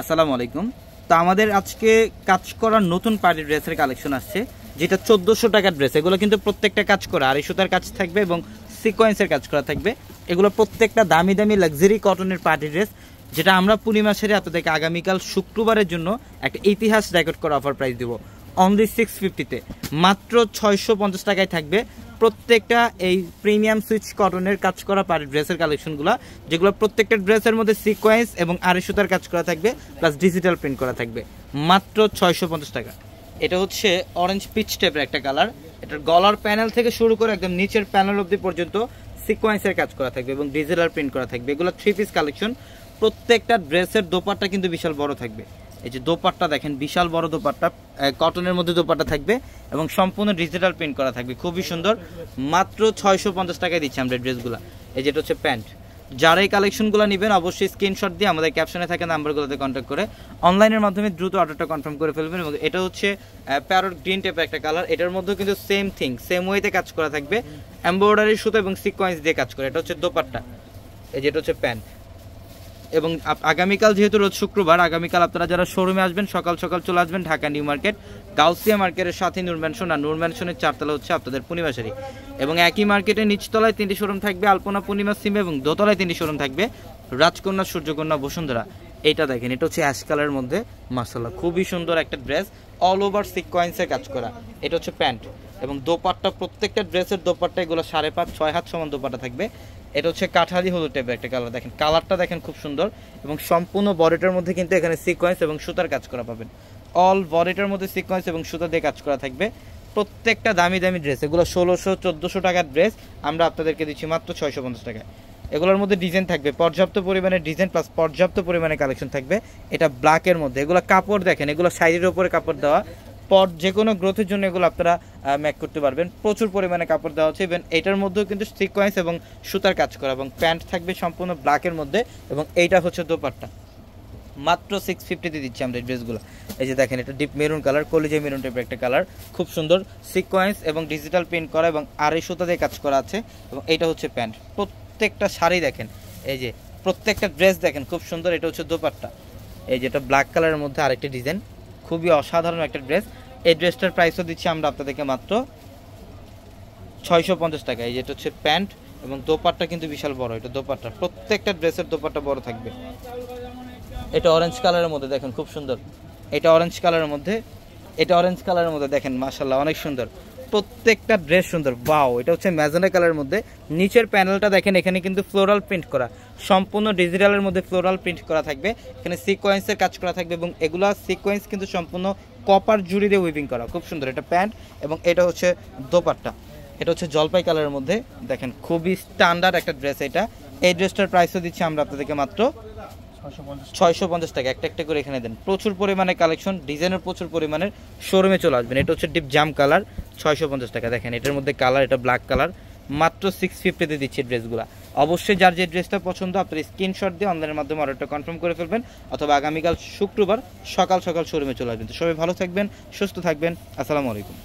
আসসালামু আলাইকুম তো আমাদের আজকে কাজ করার নতুন পার্টি ড্রেসের কালেকশন আসছে যেটা চোদ্দোশো টাকার ড্রেস এগুলো কিন্তু প্রত্যেকটা কাজ করা আড়াইশো তার সুতার কাজ থাকবে এবং সিকোয়েন্সের কাজ করা থাকবে এগুলো প্রত্যেকটা দামি দামি লাক্সারি কটনের পার্টি ড্রেস যেটা আমরা পূর্ণিমা সেরে আপনাদেরকে আগামীকাল শুক্রবারের জন্য একটা ইতিহাস রেকর্ড করা অফার প্রাইস দেবো অনলি সিক্স ফিফটিতে মাত্র ছয়শো পঞ্চাশ টাকায় থাকবে প্রত্যেকটা এই প্রিমিয়াম সুইচ কটনের কাজ করা পারে ড্রেসের কালেকশনগুলো যেগুলো প্রত্যেকটা ড্রেসের মধ্যে সিকোয়েন্স এবং আড়াই সুতার কাজ করা থাকবে প্লাস ডিজিটাল প্রিন্ট করা থাকবে মাত্র ছয়শো পঞ্চাশ টাকা এটা হচ্ছে অরেঞ্জ পিচ টাইপের একটা কালার এটার গলার প্যানেল থেকে শুরু করে একদম নিচের প্যানেল অবধি পর্যন্ত সিকোয়েন্সের কাজ করা থাকবে এবং ডিজিটাল প্রিন্ট করা থাকবে এগুলো থ্রি পিস কালেকশন প্রত্যেকটা ড্রেসের দোপারটা কিন্তু বিশাল বড় থাকবে এই যে দোপাট্টা দেখেন বিশাল বড় দোপাট্টা কটনের মধ্যে দোপাট্টা থাকবে এবং সম্পূর্ণ ডিজিটাল প্রিন্ট করা থাকবে খুবই সুন্দর মাত্র ছয়শো পঞ্চাশ টাকায় দিচ্ছি আমরা ড্রেসগুলো এই যেটা হচ্ছে প্যান্ট যারা এই কালেকশনগুলো নেবেন অবশ্যই স্ক্রিনশট দিয়ে আমাদের ক্যাপশনে থাকে নাম্বারগুলোতে কন্ট্যাক্ট করে অনলাইনের মাধ্যমে দ্রুত অর্ডারটা কনফার্ম করে ফেলবেন এবং এটা হচ্ছে প্যারোট গ্রিন টাইপের একটা কালার এটার মধ্যেও কিন্তু সেম থিং সেম ওয়েতে কাজ করা থাকবে এম্ব্রয়ডারি সুতো এবং সিকোয়েন্স দিয়ে কাজ করে এটা হচ্ছে দোপাট্টা এই যেটা হচ্ছে প্যান্ট এবং আগামীকাল যেহেতু রোজ শুক্রবার আগামীকাল আপনারা যারা শোরুমে আসবেন সকাল সকাল চলে আসবেন ঢাকা নিউ মার্কেট গাউসিয়া মার্কেটের সাথে নুরম্যানশন আর নুরম্যানশনের চারতলা হচ্ছে আপনাদের পূর্ণিমাশারি এবং একই মার্কেটের নিচতলায় তিনটি শোরুম থাকবে আলপনা পূর্ণিমা সিম এবং দোতলায় তিনটি শোরুম থাকবে রাজকন্যা সূর্যকন্যা বসুন্ধরা এটা দেখেন এটা হচ্ছে অ্যাশ কালারের মধ্যে মাসাল্লাহ খুবই সুন্দর একটা ড্রেস অল ওভার সিকোয়েন্সের কাজ করা এটা হচ্ছে প্যান্ট এবং দোপাট্টা প্রত্যেকটা ড্রেসের দোপাট্টা এগুলো সাড়ে পাঁচ ছয় হাত সমান দোপাটা থাকবে এটা হচ্ছে কাঠালি হলুদ টাইপের একটা কালার দেখেন কালারটা দেখেন খুব সুন্দর এবং সম্পূর্ণ বরেটের মধ্যে কিন্তু এখানে সিকোয়েন্স এবং সুতার কাজ করা পাবেন অল বরেটের মধ্যে সিকোয়েন্স এবং সুতা দিয়ে কাজ করা থাকবে প্রত্যেকটা দামি দামি ড্রেস এগুলো ষোলোশো চোদ্দোশো টাকার ড্রেস আমরা আপনাদেরকে দিচ্ছি মাত্র ছয়শো পঞ্চাশ টাকায় এগুলোর মধ্যে ডিজাইন থাকবে পর্যাপ্ত পরিমাণে ডিজাইন প্লাস পর্যাপ্ত পরিমাণে কালেকশন থাকবে এটা ব্ল্যাকের মধ্যে এগুলো কাপড় দেখেন এগুলো সাইজের ওপরে কাপড় দেওয়া পট যে কোনো গ্রোথের জন্য এগুলো আপনারা ম্যাক করতে পারবেন প্রচুর পরিমাণে কাপড় দেওয়া হচ্ছে ইভেন এটার মধ্যেও কিন্তু সিকোয়েন্স এবং সুতার কাজ করা এবং প্যান্ট থাকবে সম্পূর্ণ ব্ল্যাকের মধ্যে এবং এইটা হচ্ছে দোপারটা মাত্র সিক্স ফিফটিতে দিচ্ছি আমরা এই ড্রেসগুলো এই যে দেখেন এটা ডিপ মেরুন কালার কলিজে মেরুন টাইপের একটা কালার খুব সুন্দর সিকোয়েন্স এবং ডিজিটাল প্রিন্ট করা এবং আড়াই সুতা দিয়ে কাজ করা আছে এবং এটা হচ্ছে প্যান্ট প্রত্যেকটা শাড়ি দেখেন এই যে প্রত্যেকটা ড্রেস দেখেন খুব সুন্দর এটা হচ্ছে দোপাট্টা এই যেটা ব্ল্যাক কালারের মধ্যে আরেকটি ডিজাইন খুবই অসাধারণ একটা ড্রেস এই ড্রেসটার প্রাইসও দিচ্ছি আমরা আপনাদেরকে মাত্র ছয়শো পঞ্চাশ টাকা এই যেটা হচ্ছে প্যান্ট এবং দোপারটা কিন্তু বিশাল বড় এটা দোপারটা প্রত্যেকটা ড্রেসের দোপারটা বড় থাকবে এটা অরেঞ্জ কালারের মধ্যে দেখেন খুব সুন্দর এটা অরেঞ্জ কালারের মধ্যে এটা অরেঞ্জ কালারের মধ্যে দেখেন মাসাল্লাহ অনেক সুন্দর প্রত্যেকটা ড্রেস সুন্দর বাও এটা হচ্ছে ম্যাজানা কালারের মধ্যে নিচের প্যানেলটা দেখেন এখানে কিন্তু ফ্লোরাল প্রিন্ট করা সম্পূর্ণ ডিজিটালের মধ্যে ফ্লোরাল প্রিন্ট করা থাকবে এখানে সিকোয়েন্সের কাজ করা থাকবে এবং এগুলো সিকোয়েন্স কিন্তু সম্পূর্ণ কপার জুড়ি দিয়ে উইভিং করা খুব সুন্দর এটা প্যান্ট এবং এটা হচ্ছে দোপাট্টা এটা হচ্ছে জলপাই কালারের মধ্যে দেখেন খুবই স্ট্যান্ডার্ড একটা ড্রেস এটা এই ড্রেসটার প্রাইসও দিচ্ছি আমরা আপনাদেরকে মাত্র ছয়শো পঞ্চাশ টাকা একটা একটা করে এখানে দেন প্রচুর পরিমাণে কালেকশন ডিজাইনের প্রচুর পরিমাণের শোরুমে চলে আসবেন এটা হচ্ছে ডিপ জাম কালার ছয়শো পঞ্চাশ টাকা দেখেন এটার মধ্যে কালার এটা ব্ল্যাক কালার মাত্র সিক্স ফিফটিতে দিচ্ছে ড্রেসগুলো অবশ্যই যার যে ড্রেসটা পছন্দ আপনার স্ক্রিনশট দিয়ে অনলাইনের মাধ্যমে অর্ডারটা কনফার্ম করে ফেলবেন অথবা আগামীকাল শুক্রবার সকাল সকাল শোরুমে চলে আসবেন তো সবাই ভালো থাকবেন সুস্থ থাকবেন আসসালামু আলাইকুম